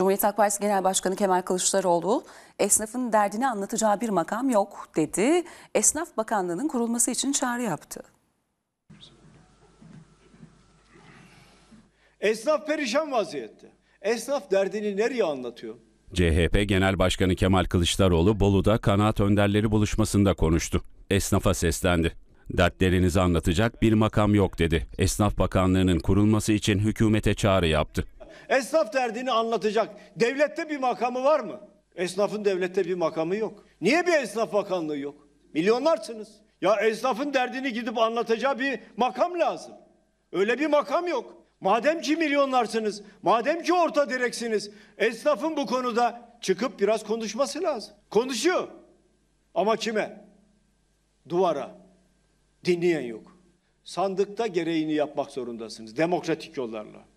Cumhuriyet Halk Partisi Genel Başkanı Kemal Kılıçdaroğlu esnafın derdini anlatacağı bir makam yok dedi. Esnaf Bakanlığı'nın kurulması için çağrı yaptı. Esnaf perişan vaziyette. Esnaf derdini nereye anlatıyor? CHP Genel Başkanı Kemal Kılıçdaroğlu Bolu'da kanaat önderleri buluşmasında konuştu. Esnafa seslendi. Dertlerinizi anlatacak bir makam yok dedi. Esnaf Bakanlığı'nın kurulması için hükümete çağrı yaptı. Esnaf derdini anlatacak. Devlette bir makamı var mı? Esnafın devlette bir makamı yok. Niye bir esnaf bakanlığı yok? Milyonlarsınız. Ya esnafın derdini gidip anlatacağı bir makam lazım. Öyle bir makam yok. Madem ki milyonlarsınız, madem ki orta direksiniz, esnafın bu konuda çıkıp biraz konuşması lazım. Konuşuyor. Ama kime? Duvara. Dinleyen yok. Sandıkta gereğini yapmak zorundasınız demokratik yollarla.